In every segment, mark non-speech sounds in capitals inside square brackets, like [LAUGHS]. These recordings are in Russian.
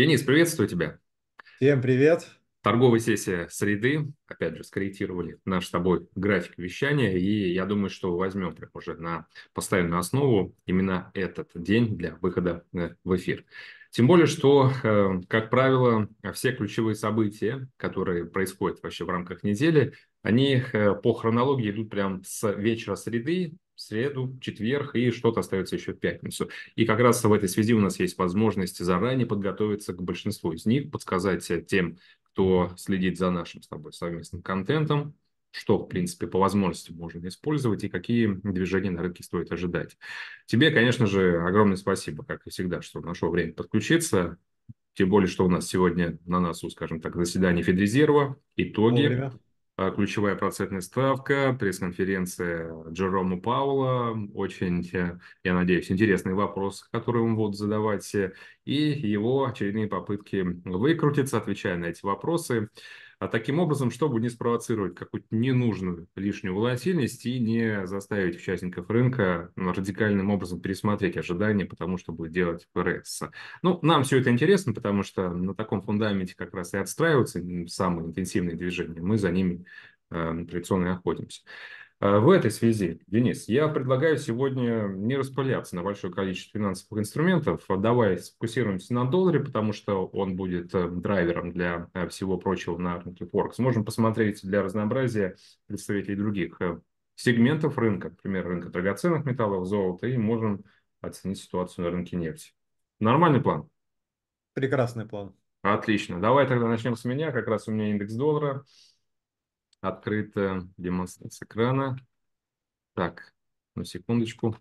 Денис, приветствую тебя. Всем привет. Торговая сессия среды. Опять же, скорректировали наш с тобой график вещания. И я думаю, что возьмем прям уже на постоянную основу именно этот день для выхода э, в эфир. Тем более, что, э, как правило, все ключевые события, которые происходят вообще в рамках недели, они э, по хронологии идут прям с вечера среды среду, четверг и что-то остается еще в пятницу. И как раз в этой связи у нас есть возможность заранее подготовиться к большинству из них, подсказать э, тем, кто следит за нашим с тобой совместным контентом, что, в принципе, по возможности можно использовать и какие движения на рынке стоит ожидать. Тебе, конечно же, огромное спасибо, как и всегда, что нашел время подключиться. Тем более, что у нас сегодня на носу, скажем так, заседание Федрезерва, итоги. Вовремя. А, ключевая процентная ставка, пресс-конференция Джерома Паула, очень, э, я надеюсь, интересный вопрос, который он будет задавать, э, и его очередные попытки выкрутиться, отвечая на эти вопросы а таким образом, чтобы не спровоцировать какую-то ненужную лишнюю волатильность и не заставить участников рынка ну, радикальным образом пересмотреть ожидания, потому что будет делать ФРС. Ну, нам все это интересно, потому что на таком фундаменте как раз и отстраиваются самые интенсивные движения. Мы за ними э, традиционно и охотимся. А, в этой связи, Денис, я предлагаю сегодня не распыляться на большое количество финансовых инструментов. Давай сфокусируемся на долларе, потому что он будет э, драйвером для э, всего прочего на рынке Форекс. Можем посмотреть для разнообразия представителей других э, сегментов рынка, например, рынка драгоценных металлов, золота, и можем оценить ситуацию на рынке нефти. Нормальный план? Прекрасный план. Отлично. Давай тогда начнем с меня. Как раз у меня индекс доллара – открыта демонстрация экрана. Так, на секундочку.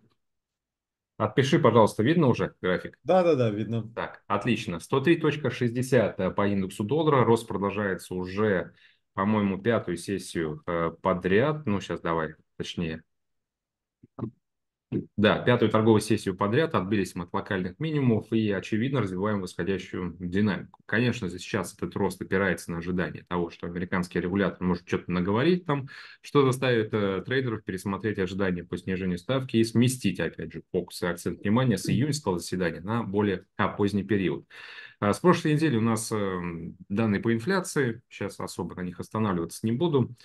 Отпиши, пожалуйста, видно уже график? Да, да, да, видно. Так, отлично. 103.60 по индексу доллара. Рост продолжается уже, по-моему, пятую сессию э, подряд. Ну, сейчас давай, точнее. Да, пятую торговую сессию подряд отбились мы от локальных минимумов и, очевидно, развиваем восходящую динамику. Конечно, сейчас этот рост опирается на ожидание того, что американский регулятор может что-то наговорить там, что заставит э, трейдеров пересмотреть ожидания по снижению ставки и сместить, опять же, фокус и акцент внимания с июньского заседания на более а, поздний период. А с прошлой недели у нас э, данные по инфляции, сейчас особо на них останавливаться не буду.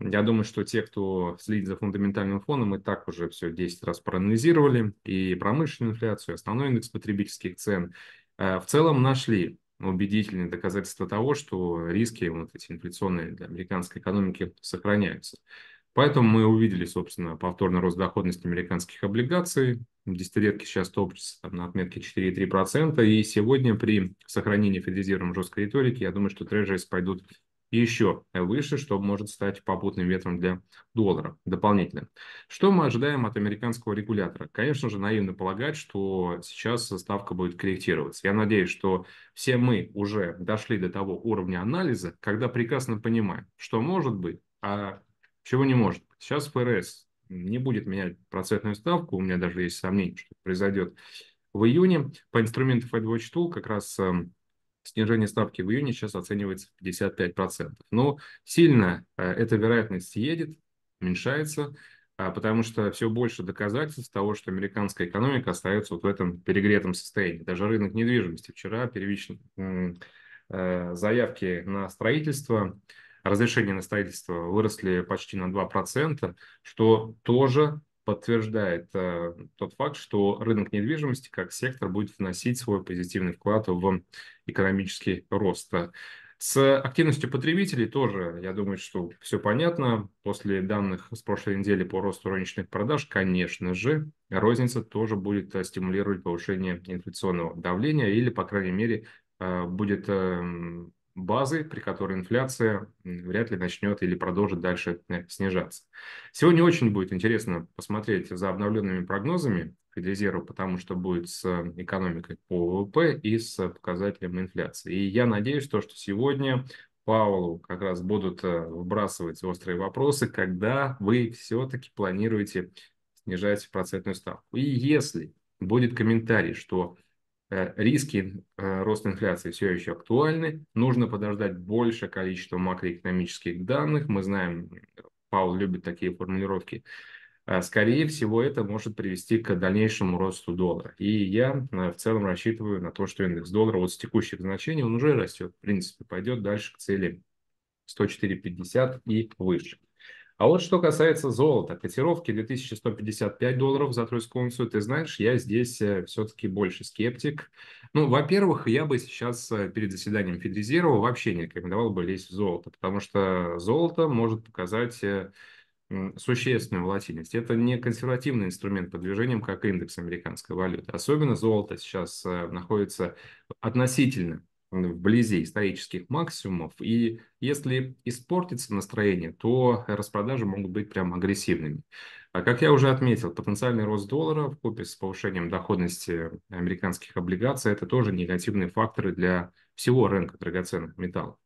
Я думаю, что те, кто следит за фундаментальным фоном, и так уже все 10 раз проанализировали, и промышленную инфляцию, и основной индекс потребительских цен. Э, в целом нашли убедительные доказательства того, что риски вот эти инфляционные для американской экономики сохраняются. Поэтому мы увидели, собственно, повторный рост доходности американских облигаций. Десятилетки сейчас топчутся там, на отметке 4,3%. И сегодня при сохранении Федрезервом жесткой риторики, я думаю, что трежерис пойдут еще выше, что может стать попутным ветром для доллара дополнительно. Что мы ожидаем от американского регулятора? Конечно же, наивно полагать, что сейчас ставка будет корректироваться. Я надеюсь, что все мы уже дошли до того уровня анализа, когда прекрасно понимаем, что может быть, а чего не может Сейчас ФРС не будет менять процентную ставку, у меня даже есть сомнение, что это произойдет в июне. По инструменту Fed Watch Tool как раз эм, снижение ставки в июне сейчас оценивается в 55%. Но ну, сильно э, эта вероятность съедет, уменьшается, а, потому что все больше доказательств того, что американская экономика остается вот в этом перегретом состоянии. Даже рынок недвижимости вчера первичные э, заявки на строительство, разрешения на строительство выросли почти на 2%, что тоже подтверждает э, тот факт, что рынок недвижимости как сектор будет вносить свой позитивный вклад в экономический рост. С активностью потребителей тоже, я думаю, что все понятно. После данных с прошлой недели по росту розничных продаж, конечно же, розница тоже будет э, стимулировать повышение инфляционного давления или, по крайней мере, э, будет эм, базы, при которой инфляция вряд ли начнет или продолжит дальше э, снижаться. Сегодня очень будет интересно посмотреть за обновленными прогнозами Федрезерва, потому что будет с экономикой по ВВП и с показателем инфляции. И я надеюсь, то, что сегодня Павлу как раз будут э, выбрасывать острые вопросы, когда вы все-таки планируете снижать процентную ставку. И если будет комментарий, что Э, риски э, роста инфляции все еще актуальны. Нужно подождать большее количества макроэкономических данных. Мы знаем, Паул любит такие формулировки. Э, скорее всего, это может привести к дальнейшему росту доллара. И я в целом рассчитываю на то, что индекс доллара вот с текущих значений, он уже растет, в принципе, пойдет дальше к цели 104.50 и выше. А вот что касается золота, котировки 2155 долларов за тройскую унцию, ты знаешь, я здесь э, все-таки больше скептик. Ну, во-первых, я бы сейчас э, перед заседанием Федрезерва вообще не рекомендовал бы лезть в золото, потому что золото может показать э, существенную волатильность. Это не консервативный инструмент по движениям, как индекс американской валюты. Особенно золото сейчас находится относительно вблизи исторических максимумов, и если испортится настроение, то распродажи могут быть прям агрессивными. А как я уже отметил, потенциальный рост доллара в купе с повышением доходности американских облигаций – это тоже негативные факторы для всего рынка драгоценных металлов.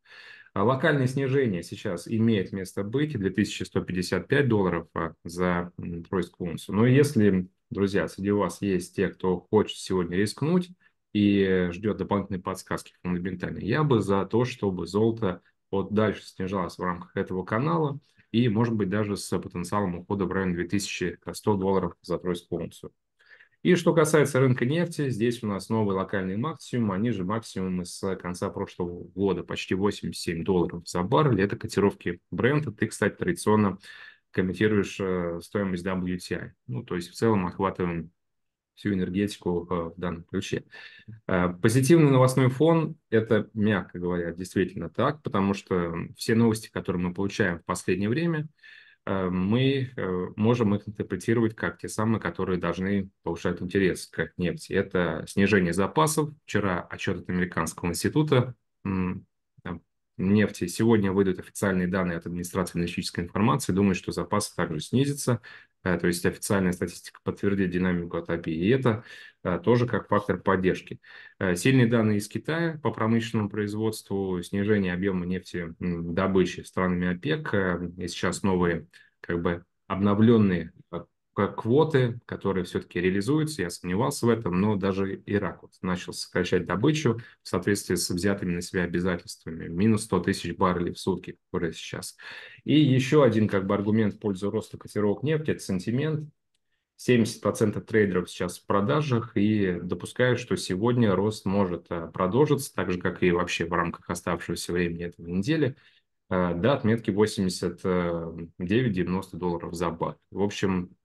А локальное снижение сейчас имеет место быть, 2155 долларов а, за тройскую унцию. Но если, друзья, среди вас есть те, кто хочет сегодня рискнуть, и ждет дополнительные подсказки фундаментальные, я бы за то, чтобы золото вот дальше снижалось в рамках этого канала и, может быть, даже с потенциалом ухода в район 2100 долларов за тройскую унцию. И что касается рынка нефти, здесь у нас новый локальный максимум, они же максимумы с конца прошлого года, почти 87 долларов за баррель. Это котировки бренда. Ты, кстати, традиционно комментируешь э, стоимость WTI. Ну, то есть в целом охватываем всю энергетику э, в данном ключе. Э, позитивный новостной фон – это, мягко говоря, действительно так, потому что все новости, которые мы получаем в последнее время, э, мы можем их интерпретировать как те самые, которые должны повышать интерес к нефти. Это снижение запасов. Вчера отчет от Американского института нефти. Сегодня выйдут официальные данные от администрации энергетической информации. Думаю, что запасы также снизятся. Э, то есть официальная статистика подтвердит динамику от И это э, тоже как фактор поддержки. Э, сильные данные из Китая по промышленному производству, снижение объема нефти добычи странами ОПЕК. И сейчас новые как бы обновленные квоты, которые все-таки реализуются, я сомневался в этом, но даже Ирак вот начал сокращать добычу в соответствии с взятыми на себя обязательствами, минус 100 тысяч баррелей в сутки, которые сейчас. И еще один как бы аргумент в пользу роста котировок нефти – это сентимент. 70% трейдеров сейчас в продажах и допускают, что сегодня рост может а, продолжиться, так же, как и вообще в рамках оставшегося времени этого недели а, до отметки 89-90 а, долларов за бат. В общем,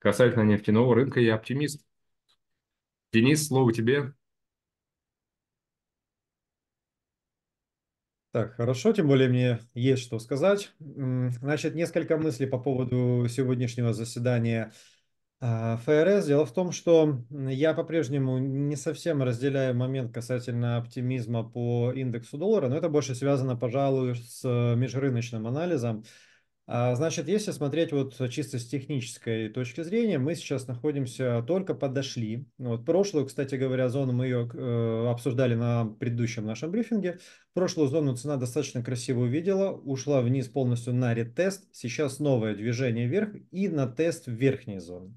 Касательно нефтяного рынка я оптимист. Денис, слово тебе. Так, хорошо, тем более мне есть что сказать. Значит, несколько мыслей по поводу сегодняшнего заседания а, ФРС. Дело в том, что я по-прежнему не совсем разделяю момент касательно оптимизма по индексу доллара, но это больше связано, пожалуй, с э, межрыночным анализом. А, значит, если смотреть вот чисто с технической точки зрения, мы сейчас находимся, только подошли. Вот прошлую, кстати говоря, зону мы ее э, обсуждали на предыдущем нашем брифинге. Прошлую зону цена достаточно красиво увидела, ушла вниз полностью на ретест. Сейчас новое движение вверх и на тест верхней зоны.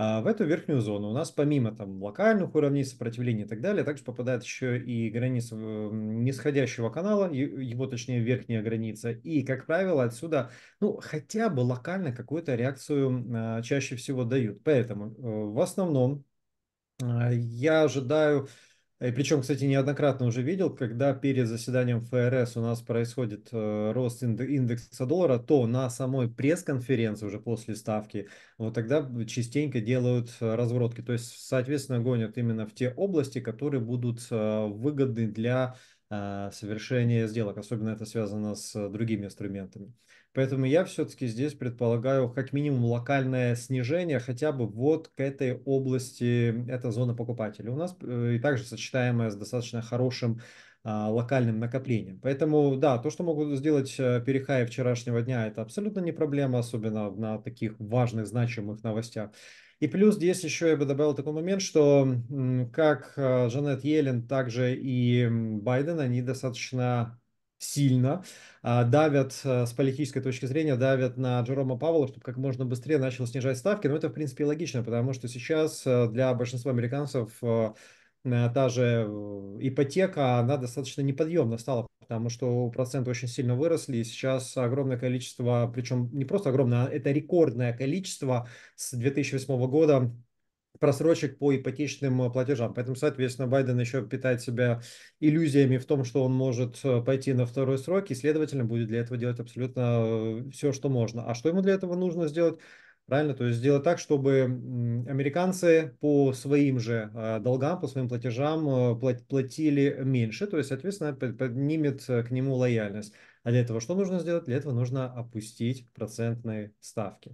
А, в эту верхнюю зону у нас помимо там локальных уровней сопротивления и так далее, также попадает еще и граница нисходящего канала, его точнее верхняя граница. И, как правило, отсюда ну, хотя бы локально какую-то реакцию а, чаще всего дают. Поэтому э, в основном а, я ожидаю и причем, кстати, неоднократно уже видел, когда перед заседанием ФРС у нас происходит э, рост индекса доллара, то на самой пресс-конференции уже после ставки, вот тогда частенько делают э, разворотки. То есть, соответственно, гонят именно в те области, которые будут э, выгодны для э, совершения сделок. Особенно это связано с другими инструментами. Поэтому я все-таки здесь предполагаю как минимум локальное снижение хотя бы вот к этой области, это зона покупателей. У нас э, и также сочетаемая с достаточно хорошим а, локальным накоплением. Поэтому, да, то, что могут сделать э, перехаи вчерашнего дня, это абсолютно не проблема, особенно на таких важных, значимых новостях. И плюс здесь еще я бы добавил такой момент, что как э, Жанет Елен, также и Байден, они достаточно сильно, а, давят э, с политической точки зрения, давят на Джерома Павла, чтобы как можно быстрее начал снижать ставки. Но это, в принципе, логично, потому что сейчас э, для большинства американцев э, та же ипотека, она достаточно неподъемна стала, потому что проценты очень сильно выросли, и сейчас огромное количество, причем не просто огромное, а это рекордное количество с 2008 года просрочек по ипотечным э, платежам. Поэтому, соответственно, Байден еще питает себя иллюзиями в том, что он может э, пойти на второй срок, и, следовательно, будет для этого делать абсолютно э, все, что можно. А что ему для этого нужно сделать? Правильно, то есть сделать так, чтобы американцы по своим же долгам, по своим платежам платили меньше, то есть, соответственно, поднимет к нему лояльность. А для этого что нужно сделать? Для этого нужно опустить процентные ставки.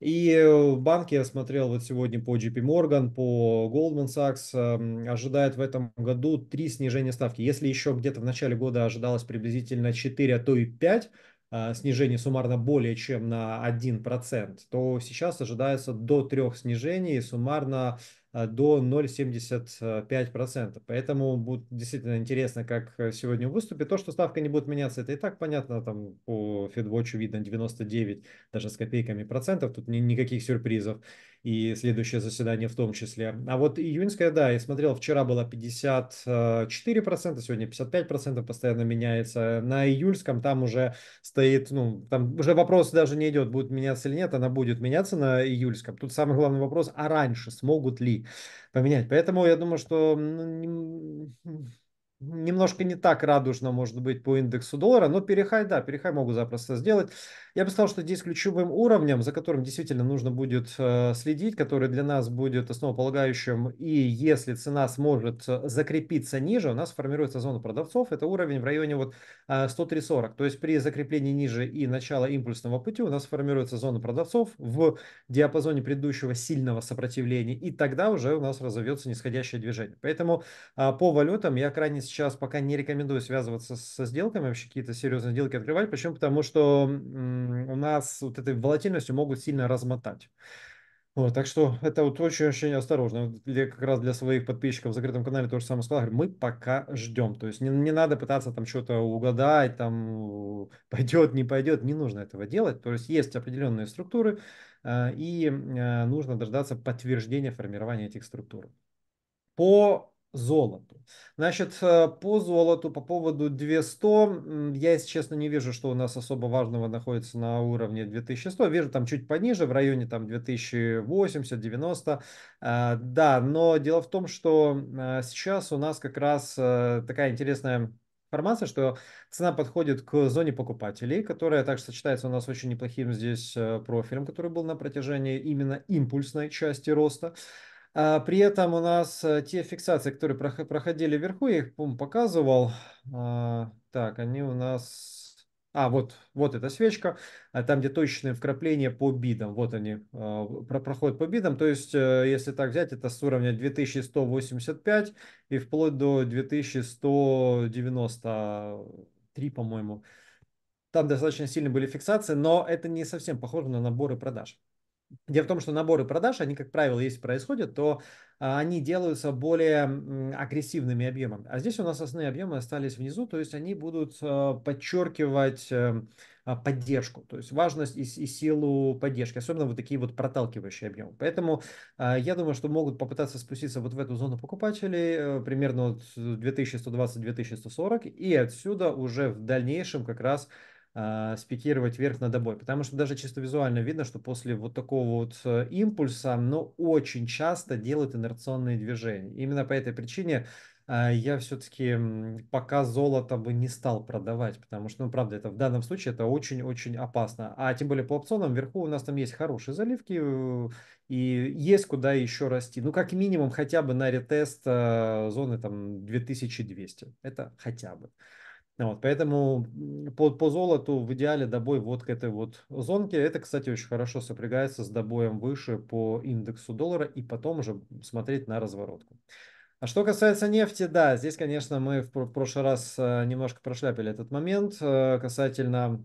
И э, банки я смотрел вот сегодня по JP Morgan, по Goldman Sachs, эм, ожидают в этом году три снижения ставки. Если еще где-то в начале года ожидалось приблизительно 4, а то и 5, э, снижений суммарно более чем на 1%, то сейчас ожидается до трех снижений суммарно Э, до 0,75%. Поэтому будет действительно интересно, как э, сегодня выступит. То, что ставка не будет меняться, это и так понятно. Там по Федвочу видно 99, даже с копейками процентов. Тут ни, никаких сюрпризов. И следующее заседание в том числе. А вот июньская, да, я смотрел, вчера было 54%, сегодня 55% постоянно меняется. На июльском там уже стоит, ну, там уже вопрос даже не идет, будет меняться или нет, она будет меняться на июльском. Тут самый главный вопрос, а раньше смогут ли поменять. Поэтому я думаю, что ну, немножко не так радужно может быть по индексу доллара, но перехай, да, перехай могу запросто сделать. Я бы сказал, что здесь ключевым уровнем, за которым действительно нужно будет э, следить, который для нас будет основополагающим, и если цена сможет э, закрепиться ниже, у нас формируется зона продавцов, это уровень в районе вот 103.40. Э, То есть при закреплении ниже и начала импульсного пути у нас формируется зона продавцов в диапазоне предыдущего сильного сопротивления, и тогда уже у нас разовьется нисходящее движение. Поэтому а, по валютам я крайне сейчас пока не рекомендую связываться со сделками, вообще какие-то серьезные сделки открывать. Почему? Потому что у нас вот этой волатильностью могут сильно размотать. Вот, так что это вот очень-очень осторожно. Я как раз для своих подписчиков в закрытом канале тоже самое сказал. Говорю, мы пока ждем. То есть не, не надо пытаться там что-то угадать, там [LAUGHS] пойдет, не пойдет. Не нужно этого делать. То есть есть определенные структуры, а, и а, нужно дождаться подтверждения формирования этих структур. По золоту. Значит, э, по золоту, по поводу 200, я, если честно, не вижу, что у нас особо важного находится на уровне 2100. Вижу там чуть пониже, в районе там 2080-90. Э, да, но дело в том, что э, сейчас у нас как раз такая интересная информация, что цена подходит к зоне покупателей, которая также сочетается у нас очень неплохим здесь профилем, который был на протяжении именно импульсной части роста. А, при этом у нас э, те фиксации, которые проходили вверху, я их по показывал. А, так, они у нас... А, вот, вот эта свечка, а там, где точечные вкрапления по бидам, вот они а, про проходят по бидам, то есть, э, если так взять, это с уровня 2185 и вплоть до 2193, по-моему. Там достаточно сильно были фиксации, но это не совсем похоже на наборы продаж. Дело в том, что наборы продаж, они, как правило, если происходят, то а, они делаются более агрессивными объемами. А здесь у нас основные объемы остались внизу, то есть они будут а, подчеркивать эм, а, поддержку, то есть важность и, и силу поддержки, особенно вот такие вот проталкивающие объемы. Поэтому я думаю, что могут попытаться спуститься вот в эту зону покупателей, э, примерно 2120-2140, и отсюда уже в дальнейшем как раз э, спикировать вверх на обои. Потому что даже чисто визуально видно, что после вот такого вот э, импульса, но очень часто делают инерционные движения. Именно по этой причине а, я все-таки пока золото бы не стал продавать, потому что, ну, правда, это в данном случае это очень-очень опасно. А тем более по опционам вверху у нас там есть хорошие заливки э, и есть куда еще расти. Ну, как минимум, хотя бы на ретест э, зоны там 2200. Это хотя бы. Вот, поэтому по, по золоту в идеале добой вот к этой вот зонке. Это, кстати, очень хорошо сопрягается с добоем выше по индексу доллара и потом уже смотреть на разворотку. А что касается нефти, да, здесь, конечно, мы в прошлый раз э, немножко прошляпили этот момент э, касательно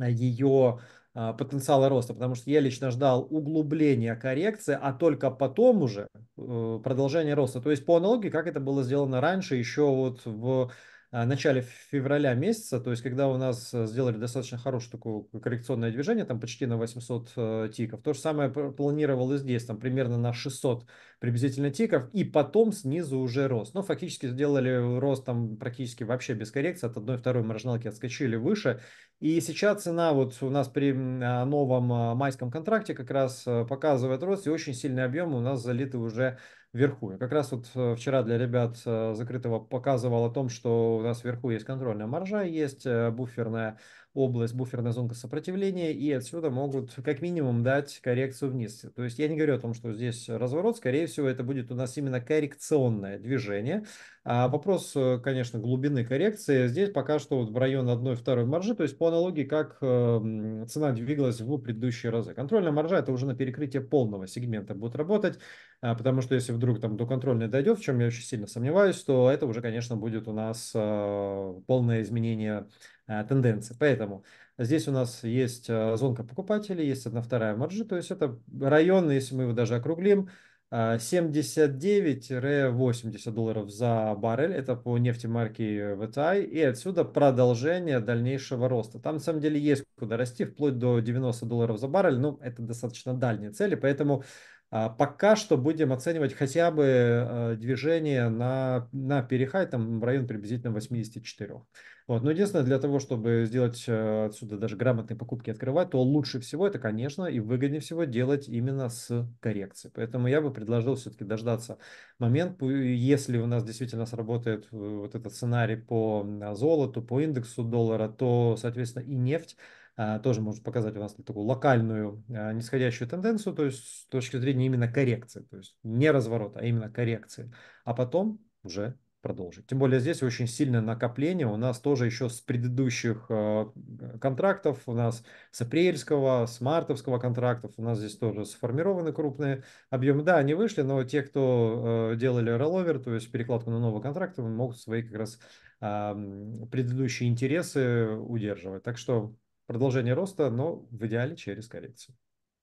э, ее а, потенциала роста, потому что я лично ждал углубления коррекции, а только потом уже продолжение роста. То есть по аналогии, как это было сделано раньше, еще вот в а, начале февраля месяца, то есть когда у нас э, сделали достаточно хорошее такое коррекционное движение, там почти на 800 э, тиков. То же самое планировал и здесь, там примерно на 600 приблизительно тиков, и потом снизу уже рост. Но фактически сделали рост там практически вообще без коррекции, от одной второй маржиналки отскочили выше. И сейчас цена вот у нас при а, новом а, майском контракте как раз э, показывает рост, и очень сильный объем у нас залиты уже вверху. Я как раз вот э, вчера для ребят э, закрытого показывал о том, что у нас вверху есть контрольная маржа, есть э, буферная, область буферная зонка сопротивления, и отсюда могут как минимум дать коррекцию вниз. То есть я не говорю о том, что здесь разворот, скорее всего, это будет у нас именно коррекционное движение. А вопрос, конечно, глубины коррекции. Здесь пока что вот в район одной-второй маржи, то есть по аналогии, как эм, цена двигалась в предыдущие разы. Контрольная маржа это уже на перекрытие полного сегмента будет работать, а, потому что если вдруг там до контрольной дойдет, в чем я очень сильно сомневаюсь, то это уже, конечно, будет у нас э, полное изменение Э, тенденции. Поэтому здесь у нас есть э, зонка покупателей, есть одна вторая маржи, то есть это район, если мы его даже округлим, 79-80 э, долларов за баррель, это по нефти марки VTI, и отсюда продолжение дальнейшего роста. Там, на самом деле, есть куда расти, вплоть до 90 долларов за баррель, но ну, это достаточно дальние цели, поэтому а пока что будем оценивать хотя бы э, движение на, на перехай, там в район приблизительно 84. Вот. Но единственное, для того, чтобы сделать э, отсюда даже грамотные покупки открывать, то лучше всего это, конечно, и выгоднее всего делать именно с коррекцией. Поэтому я бы предложил все-таки дождаться момент, если у нас действительно сработает э, вот этот сценарий по золоту, по индексу доллара, то, соответственно, и нефть а, тоже может показать у нас такую локальную а, нисходящую тенденцию, то есть с точки зрения именно коррекции, то есть не разворот, а именно коррекции, а потом уже продолжить. Тем более здесь очень сильное накопление у нас тоже еще с предыдущих а, контрактов, у нас с апрельского, с мартовского контрактов, у нас здесь тоже сформированы крупные объемы. Да, они вышли, но те, кто делали ролловер, то есть перекладку на новый контракт, могут свои как раз предыдущие интересы удерживать. Так что продолжение роста, но в идеале через коррекцию.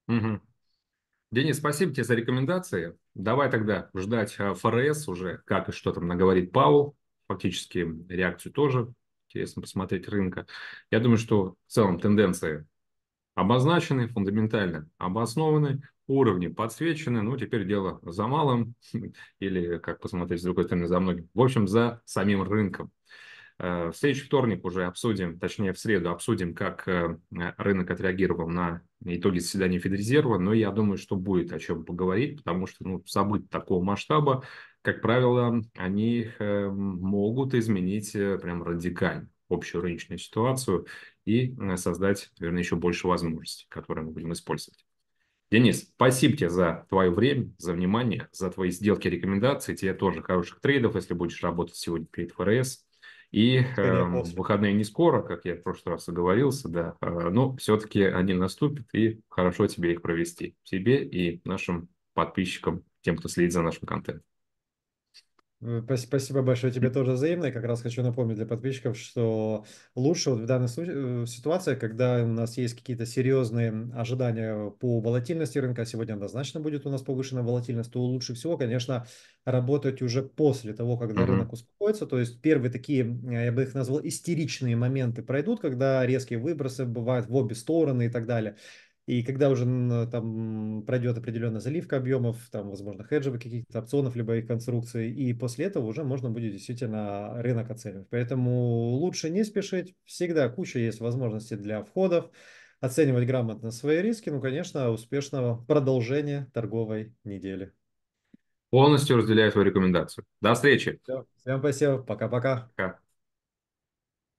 Угу. Денис, спасибо тебе за рекомендации. Давай тогда ждать а, ФРС уже, как и что там наговорит Паул. Фактически реакцию тоже. Интересно посмотреть рынка. Я думаю, что в целом тенденции обозначены, фундаментально обоснованы, уровни подсвечены. Ну, теперь дело за малым [LAUGHS] или, как посмотреть с другой стороны, за многим. В общем, за самим рынком. Э, в следующий вторник уже обсудим, точнее в среду обсудим, как э, рынок отреагировал на итоги заседания Федрезерва, но я думаю, что будет о чем поговорить, потому что ну, события такого масштаба, как правило, они э, могут изменить прям радикально общую рыночную ситуацию и создать, наверное, еще больше возможностей, которые мы будем использовать. Денис, спасибо тебе за твое время, за внимание, за твои сделки, рекомендации. Тебе тоже хороших трейдов, если будешь работать сегодня перед ФРС. И э, выходные не скоро, как я в прошлый раз оговорился, да, э, но все-таки они наступят, и хорошо тебе их провести, себе и нашим подписчикам, тем, кто следит за нашим контентом. Э, спасибо большое тебе тоже взаимно. И как раз хочу напомнить для подписчиков, что лучше вот в данной су- э, ситуации, когда у нас есть какие-то серьезные ожидания по волатильности рынка, а сегодня однозначно будет у нас повышенная волатильность, то лучше всего, конечно, работать уже после того, когда mm-hmm. рынок успокоится. То есть первые такие, я бы их назвал, истеричные моменты пройдут, когда резкие выбросы бывают в обе стороны и так далее. И когда уже там пройдет определенная заливка объемов, там, возможно, хеджевых каких-то опционов, либо их конструкции, и после этого уже можно будет действительно рынок оценивать. Поэтому лучше не спешить. Всегда куча есть возможностей для входов. Оценивать грамотно свои риски, ну, конечно, успешного продолжения торговой недели. Полностью разделяю твою рекомендацию. До встречи. Все. Всем спасибо. Пока-пока. Пока. -пока. Пока.